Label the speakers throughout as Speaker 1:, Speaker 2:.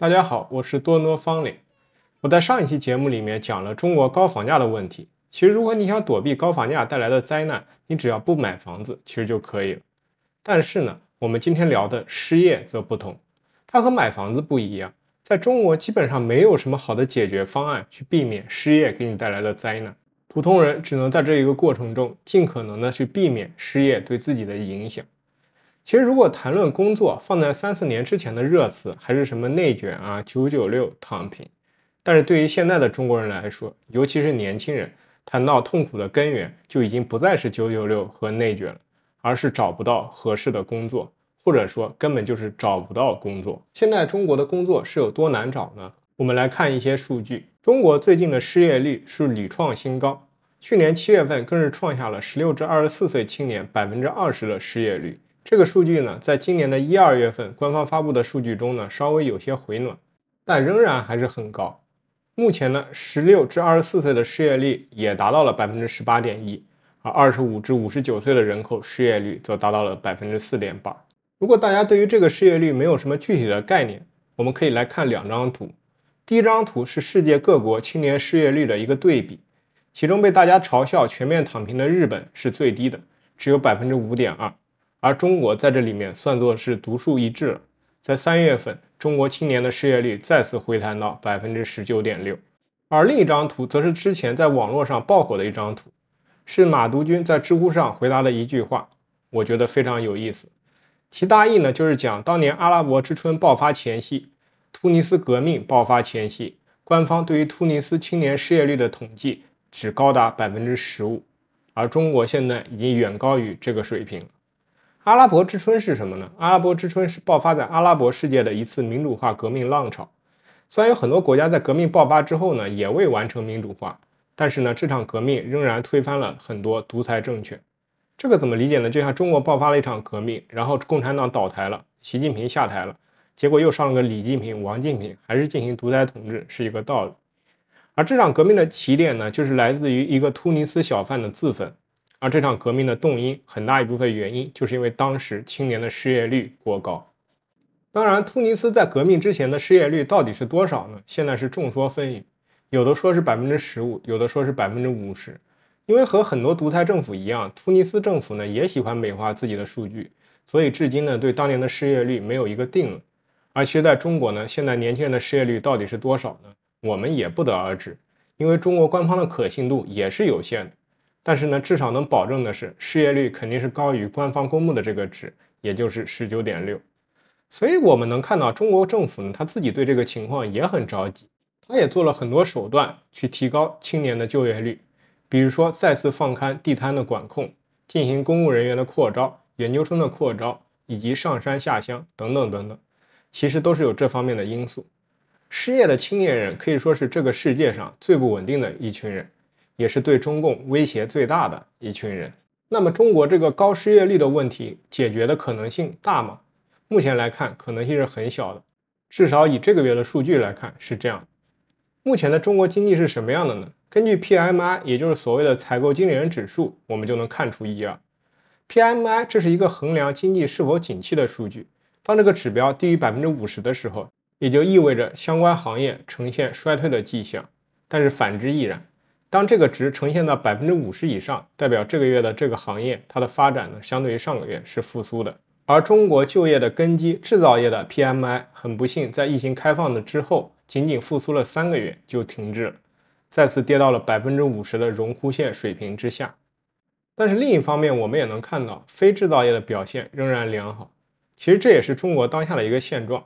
Speaker 1: 大家好，我是多诺方磊。我在上一期节目里面讲了中国高房价的问题。其实，如果你想躲避高房价带来的灾难，你只要不买房子，其实就可以了。但是呢，我们今天聊的失业则不同，它和买房子不一样。在中国，基本上没有什么好的解决方案去避免失业给你带来的灾难。普通人只能在这一个过程中尽可能的去避免失业对自己的影响。其实，如果谈论工作，放在三四年之前的热词还是什么内卷啊、九九六、躺平。但是对于现在的中国人来说，尤其是年轻人，谈到痛苦的根源，就已经不再是九九六和内卷了，而是找不到合适的工作，或者说根本就是找不到工作。现在中国的工作是有多难找呢？我们来看一些数据，中国最近的失业率是屡创新高，去年七月份更是创下了16至24岁青年百分之二十的失业率。这个数据呢，在今年的一二月份官方发布的数据中呢，稍微有些回暖，但仍然还是很高。目前呢，十六至二十四岁的失业率也达到了百分之十八点一，而二十五至五十九岁的人口失业率则达到了百分之四点八。如果大家对于这个失业率没有什么具体的概念，我们可以来看两张图。第一张图是世界各国青年失业率的一个对比，其中被大家嘲笑全面躺平的日本是最低的，只有百分之五点二。而中国在这里面算作是独树一帜了。在三月份，中国青年的失业率再次回弹到百分之十九点六。而另一张图则是之前在网络上爆火的一张图，是马独军在知乎上回答的一句话，我觉得非常有意思。其大意呢，就是讲当年阿拉伯之春爆发前夕，突尼斯革命爆发前夕，官方对于突尼斯青年失业率的统计只高达百分之十五，而中国现在已经远高于这个水平。阿拉伯之春是什么呢？阿拉伯之春是爆发在阿拉伯世界的一次民主化革命浪潮。虽然有很多国家在革命爆发之后呢，也未完成民主化，但是呢，这场革命仍然推翻了很多独裁政权。这个怎么理解呢？就像中国爆发了一场革命，然后共产党倒台了，习近平下台了，结果又上了个李近平、王近平，还是进行独裁统治，是一个道理。而这场革命的起点呢，就是来自于一个突尼斯小贩的自焚。而这场革命的动因，很大一部分原因就是因为当时青年的失业率过高。当然，突尼斯在革命之前的失业率到底是多少呢？现在是众说纷纭，有的说是百分之十五，有的说是百分之五十。因为和很多独裁政府一样，突尼斯政府呢也喜欢美化自己的数据，所以至今呢对当年的失业率没有一个定论。而其实，在中国呢，现在年轻人的失业率到底是多少呢？我们也不得而知，因为中国官方的可信度也是有限的。但是呢，至少能保证的是，失业率肯定是高于官方公布的这个值，也就是十九点六。所以我们能看到，中国政府呢他自己对这个情况也很着急，他也做了很多手段去提高青年的就业率，比如说再次放开地摊的管控，进行公务人员的扩招、研究生的扩招以及上山下乡等等等等，其实都是有这方面的因素。失业的青年人可以说是这个世界上最不稳定的一群人。也是对中共威胁最大的一群人。那么，中国这个高失业率的问题解决的可能性大吗？目前来看，可能性是很小的。至少以这个月的数据来看是这样。目前的中国经济是什么样的呢？根据 PMI，也就是所谓的采购经理人指数，我们就能看出一二。PMI 这是一个衡量经济是否景气的数据。当这个指标低于百分之五十的时候，也就意味着相关行业呈现衰退的迹象。但是反之亦然。当这个值呈现到百分之五十以上，代表这个月的这个行业它的发展呢，相对于上个月是复苏的。而中国就业的根基制造业的 PMI 很不幸，在疫情开放的之后，仅仅复苏了三个月就停滞了，再次跌到了百分之五十的荣枯线水平之下。但是另一方面，我们也能看到非制造业的表现仍然良好。其实这也是中国当下的一个现状。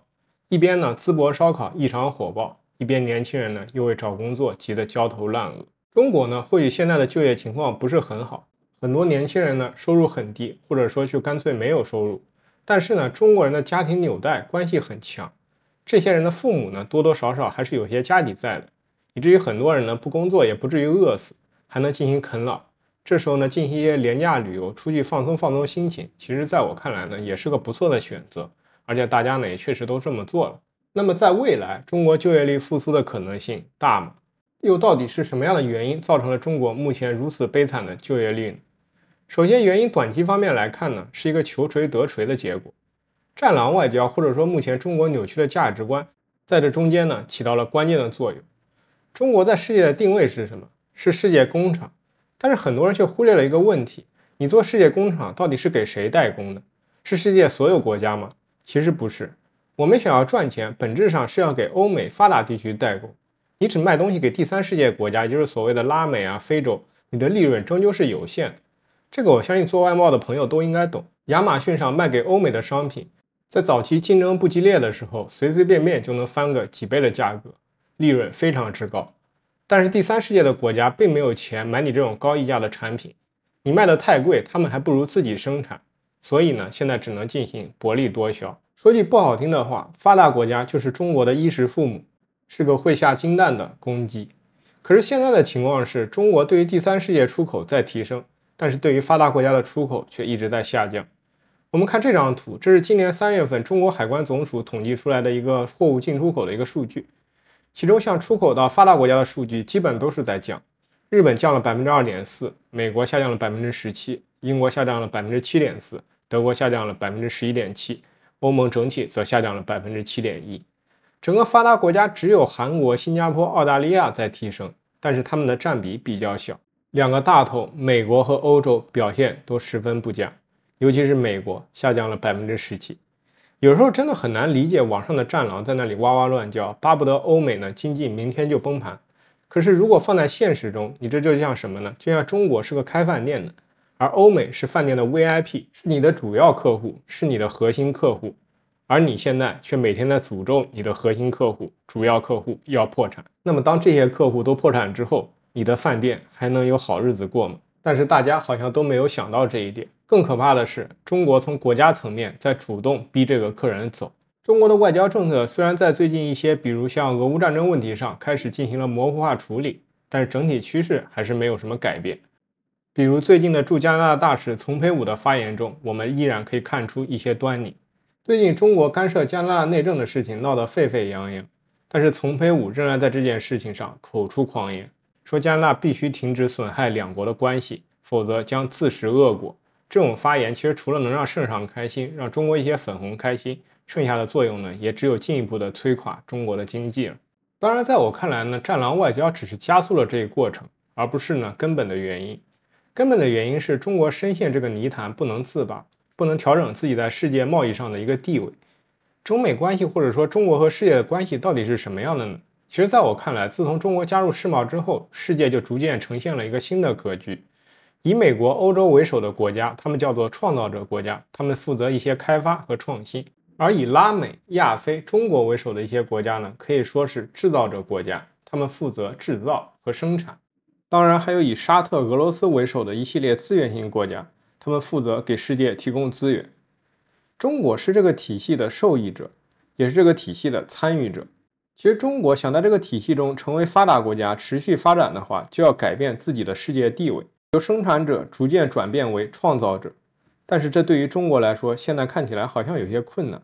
Speaker 1: 一边呢淄博烧烤异常火爆，一边年轻人呢又为找工作急得焦头烂额。中国呢，或许现在的就业情况不是很好，很多年轻人呢收入很低，或者说就干脆没有收入。但是呢，中国人的家庭纽带关系很强，这些人的父母呢多多少少还是有些家底在的，以至于很多人呢不工作也不至于饿死，还能进行啃老。这时候呢进行一些廉价旅游，出去放松放松心情，其实在我看来呢也是个不错的选择。而且大家呢也确实都这么做了。那么在未来，中国就业率复苏的可能性大吗？又到底是什么样的原因造成了中国目前如此悲惨的就业率呢？首先，原因短期方面来看呢，是一个求锤得锤的结果，战狼外交或者说目前中国扭曲的价值观，在这中间呢起到了关键的作用。中国在世界的定位是什么？是世界工厂，但是很多人却忽略了一个问题：你做世界工厂到底是给谁代工的？是世界所有国家吗？其实不是，我们想要赚钱，本质上是要给欧美发达地区代工。你只卖东西给第三世界国家，也就是所谓的拉美啊、非洲，你的利润终究是有限。这个我相信做外贸的朋友都应该懂。亚马逊上卖给欧美的商品，在早期竞争不激烈的时候，随随便便就能翻个几倍的价格，利润非常之高。但是第三世界的国家并没有钱买你这种高溢价的产品，你卖的太贵，他们还不如自己生产。所以呢，现在只能进行薄利多销。说句不好听的话，发达国家就是中国的衣食父母。是个会下金蛋的公鸡，可是现在的情况是，中国对于第三世界出口在提升，但是对于发达国家的出口却一直在下降。我们看这张图，这是今年三月份中国海关总署统计出来的一个货物进出口的一个数据，其中像出口到发达国家的数据基本都是在降，日本降了百分之二点四，美国下降了百分之十七，英国下降了百分之七点四，德国下降了百分之十一点七，欧盟整体则下降了百分之七点一。整个发达国家只有韩国、新加坡、澳大利亚在提升，但是他们的占比比较小。两个大头，美国和欧洲表现都十分不佳，尤其是美国下降了百分之十几。有时候真的很难理解网上的战狼在那里哇哇乱叫，巴不得欧美呢经济明天就崩盘。可是如果放在现实中，你这就像什么呢？就像中国是个开饭店的，而欧美是饭店的 VIP，是你的主要客户，是你的核心客户。而你现在却每天在诅咒你的核心客户、主要客户要破产。那么，当这些客户都破产之后，你的饭店还能有好日子过吗？但是大家好像都没有想到这一点。更可怕的是，中国从国家层面在主动逼这个客人走。中国的外交政策虽然在最近一些，比如像俄乌战争问题上开始进行了模糊化处理，但是整体趋势还是没有什么改变。比如最近的驻加拿大大使丛培武的发言中，我们依然可以看出一些端倪。最近中国干涉加拿大内政的事情闹得沸沸扬扬，但是丛培武仍然在这件事情上口出狂言，说加拿大必须停止损害两国的关系，否则将自食恶果。这种发言其实除了能让圣上开心，让中国一些粉红开心，剩下的作用呢，也只有进一步的摧垮中国的经济了。当然，在我看来呢，战狼外交只是加速了这一过程，而不是呢根本的原因。根本的原因是中国深陷这个泥潭不能自拔。不能调整自己在世界贸易上的一个地位。中美关系或者说中国和世界的关系到底是什么样的呢？其实，在我看来，自从中国加入世贸之后，世界就逐渐呈现了一个新的格局。以美国、欧洲为首的国家，他们叫做创造者国家，他们负责一些开发和创新；而以拉美、亚非、中国为首的一些国家呢，可以说是制造者国家，他们负责制造和生产。当然，还有以沙特、俄罗斯为首的一系列资源型国家。他们负责给世界提供资源，中国是这个体系的受益者，也是这个体系的参与者。其实，中国想在这个体系中成为发达国家，持续发展的话，就要改变自己的世界地位，由生产者逐渐转变为创造者。但是，这对于中国来说，现在看起来好像有些困难。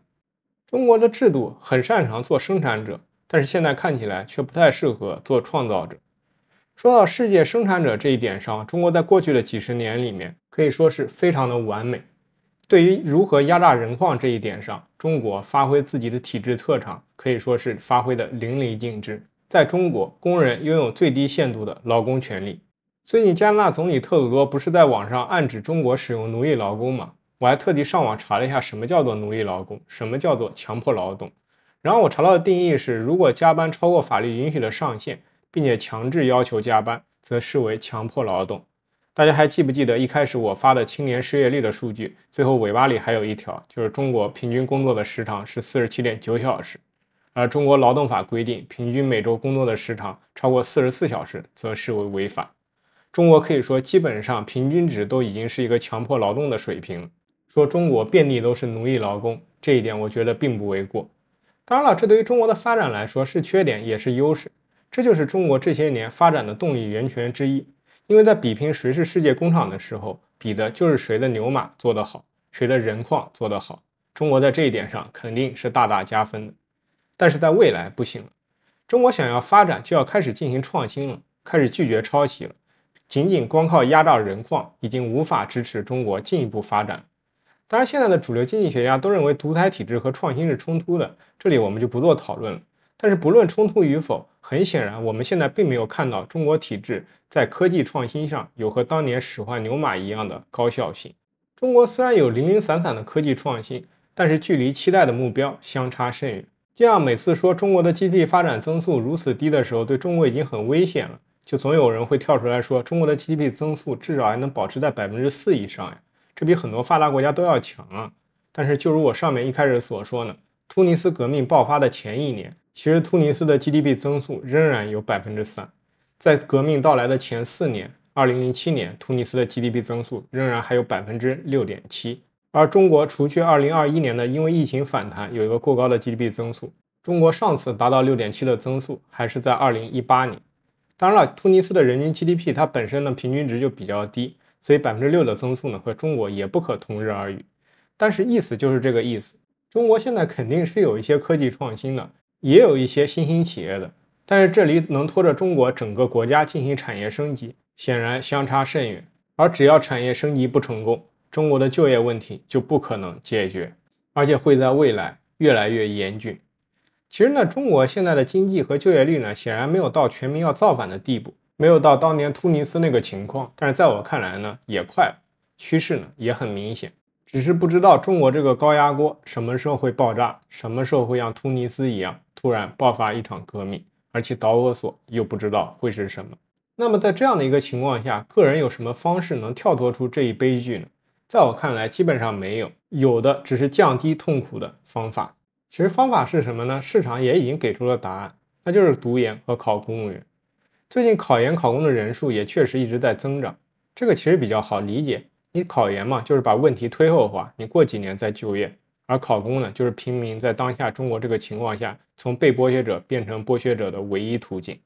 Speaker 1: 中国的制度很擅长做生产者，但是现在看起来却不太适合做创造者。说到世界生产者这一点上，中国在过去的几十年里面可以说是非常的完美。对于如何压榨人矿这一点上，中国发挥自己的体制特长，可以说是发挥的淋漓尽致。在中国，工人拥有最低限度的劳工权利。最近，加拿大总理特鲁多不是在网上暗指中国使用奴隶劳工吗？我还特地上网查了一下，什么叫做奴隶劳工，什么叫做强迫劳动。然后我查到的定义是，如果加班超过法律允许的上限。并且强制要求加班，则视为强迫劳动。大家还记不记得一开始我发的青年失业率的数据？最后尾巴里还有一条，就是中国平均工作的时长是四十七点九小时，而中国劳动法规定，平均每周工作的时长超过四十四小时，则视为违法。中国可以说基本上平均值都已经是一个强迫劳动的水平。说中国遍地都是奴役劳工，这一点我觉得并不为过。当然了，这对于中国的发展来说是缺点，也是优势。这就是中国这些年发展的动力源泉之一，因为在比拼谁是世界工厂的时候，比的就是谁的牛马做得好，谁的人矿做得好。中国在这一点上肯定是大大加分的，但是在未来不行了。中国想要发展，就要开始进行创新了，开始拒绝抄袭了。仅仅光靠压榨人矿，已经无法支持中国进一步发展。当然，现在的主流经济学家都认为独裁体制和创新是冲突的，这里我们就不做讨论了。但是不论冲突与否，很显然我们现在并没有看到中国体制在科技创新上有和当年使唤牛马一样的高效性。中国虽然有零零散散的科技创新，但是距离期待的目标相差甚远。这样每次说中国的 GDP 发展增速如此低的时候，对中国已经很危险了，就总有人会跳出来说中国的 GDP 增速至少还能保持在百分之四以上呀，这比很多发达国家都要强啊。但是就如我上面一开始所说呢。突尼斯革命爆发的前一年，其实突尼斯的 GDP 增速仍然有百分之三。在革命到来的前四年，二零零七年，突尼斯的 GDP 增速仍然还有百分之六点七。而中国，除去二零二一年的因为疫情反弹有一个过高的 GDP 增速，中国上次达到六点七的增速还是在二零一八年。当然了，突尼斯的人均 GDP 它本身的平均值就比较低，所以百分之六的增速呢和中国也不可同日而语。但是意思就是这个意思。中国现在肯定是有一些科技创新的，也有一些新兴企业的，但是这里能拖着中国整个国家进行产业升级，显然相差甚远。而只要产业升级不成功，中国的就业问题就不可能解决，而且会在未来越来越严峻。其实呢，中国现在的经济和就业率呢，显然没有到全民要造反的地步，没有到当年突尼斯那个情况。但是在我看来呢，也快了，趋势呢也很明显。只是不知道中国这个高压锅什么时候会爆炸，什么时候会像突尼斯一样突然爆发一场革命，而且导火索又不知道会是什么。那么在这样的一个情况下，个人有什么方式能跳脱出这一悲剧呢？在我看来，基本上没有，有的只是降低痛苦的方法。其实方法是什么呢？市场也已经给出了答案，那就是读研和考公务员。最近考研考公的人数也确实一直在增长，这个其实比较好理解。你考研嘛，就是把问题推后化，你过几年再就业；而考公呢，就是平民在当下中国这个情况下，从被剥削者变成剥削者的唯一途径。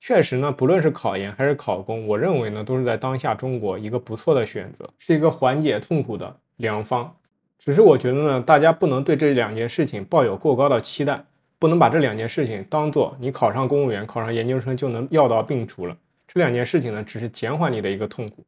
Speaker 1: 确实呢，不论是考研还是考公，我认为呢，都是在当下中国一个不错的选择，是一个缓解痛苦的良方。只是我觉得呢，大家不能对这两件事情抱有过高的期待，不能把这两件事情当做你考上公务员、考上研究生就能药到病除了。这两件事情呢，只是减缓你的一个痛苦。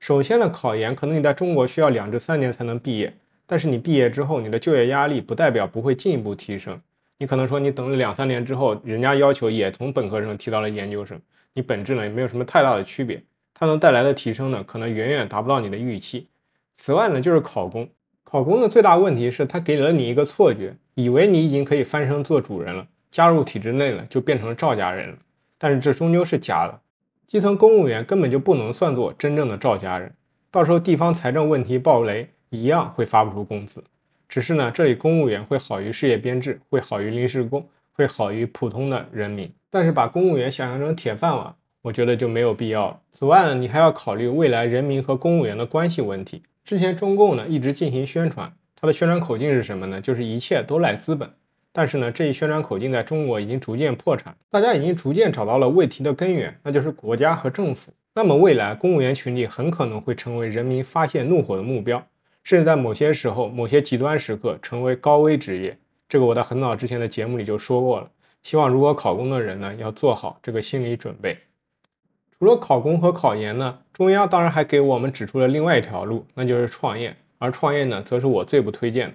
Speaker 1: 首先呢，考研可能你在中国需要两至三年才能毕业，但是你毕业之后，你的就业压力不代表不会进一步提升。你可能说，你等了两三年之后，人家要求也从本科生提到了研究生，你本质呢也没有什么太大的区别。它能带来的提升呢，可能远远达不到你的预期。此外呢，就是考公。考公的最大问题是，它给了你一个错觉，以为你已经可以翻身做主人了，加入体制内了，就变成了赵家人了。但是这终究是假的。基层公务员根本就不能算作真正的赵家人，到时候地方财政问题暴雷，一样会发不出工资。只是呢，这里公务员会好于事业编制，会好于临时工，会好于普通的人民。但是把公务员想象成铁饭碗，我觉得就没有必要。此外呢，你还要考虑未来人民和公务员的关系问题。之前中共呢一直进行宣传，它的宣传口径是什么呢？就是一切都赖资本。但是呢，这一宣传口径在中国已经逐渐破产，大家已经逐渐找到了问题的根源，那就是国家和政府。那么未来公务员群体很可能会成为人民发泄怒火的目标，甚至在某些时候、某些极端时刻，成为高危职业。这个我在很早之前的节目里就说过了，希望如果考公的人呢，要做好这个心理准备。除了考公和考研呢，中央当然还给我们指出了另外一条路，那就是创业。而创业呢，则是我最不推荐的。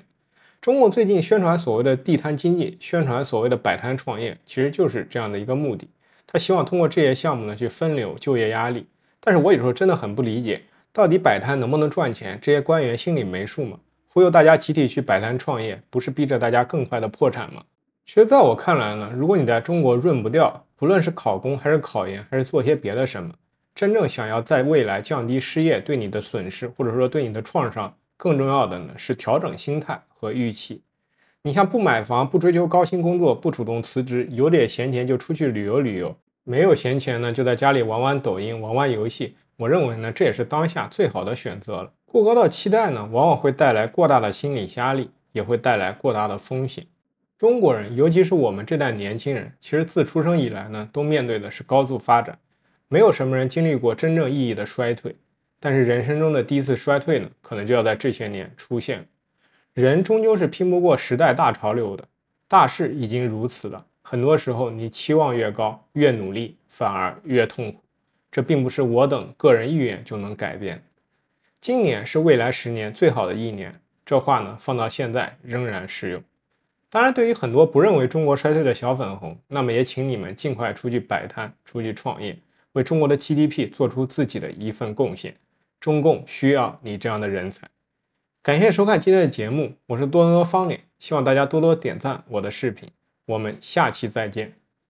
Speaker 1: 中共最近宣传所谓的地摊经济，宣传所谓的摆摊创业，其实就是这样的一个目的。他希望通过这些项目呢，去分流就业压力。但是我有时候真的很不理解，到底摆摊能不能赚钱？这些官员心里没数吗？忽悠大家集体去摆摊创业，不是逼着大家更快的破产吗？其实在我看来呢，如果你在中国润不掉，不论是考公还是考研，还是做些别的什么，真正想要在未来降低失业对你的损失，或者说对你的创伤。更重要的呢是调整心态和预期。你像不买房、不追求高薪工作、不主动辞职，有点闲钱就出去旅游旅游；没有闲钱呢，就在家里玩玩抖音、玩玩游戏。我认为呢，这也是当下最好的选择了。过高的期待呢，往往会带来过大的心理压力，也会带来过大的风险。中国人，尤其是我们这代年轻人，其实自出生以来呢，都面对的是高速发展，没有什么人经历过真正意义的衰退。但是人生中的第一次衰退呢，可能就要在这些年出现。人终究是拼不过时代大潮流的，大势已经如此了。很多时候，你期望越高，越努力，反而越痛苦。这并不是我等个人意愿就能改变。今年是未来十年最好的一年，这话呢放到现在仍然适用。当然，对于很多不认为中国衰退的小粉红，那么也请你们尽快出去摆摊，出去创业，为中国的 GDP 做出自己的一份贡献。中共需要你这样的人才。感谢收看今天的节目，我是多多方脸，希望大家多多点赞我的视频。我们下期再见。